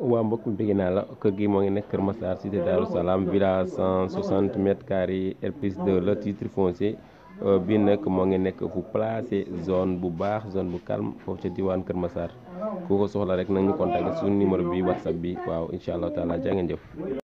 wa mbok mi begina la ko gi mo ngi nek kër massar cité darou salam village 160 m2 rps 2 le titre foncier euh bi nek mo ngi nek fu placé zone bu baax zone bu calme fo ci diwan kër massar ko soxla rek nañu contacter suñu numéro bi whatsapp bi waaw inshallah taala jangeen jëf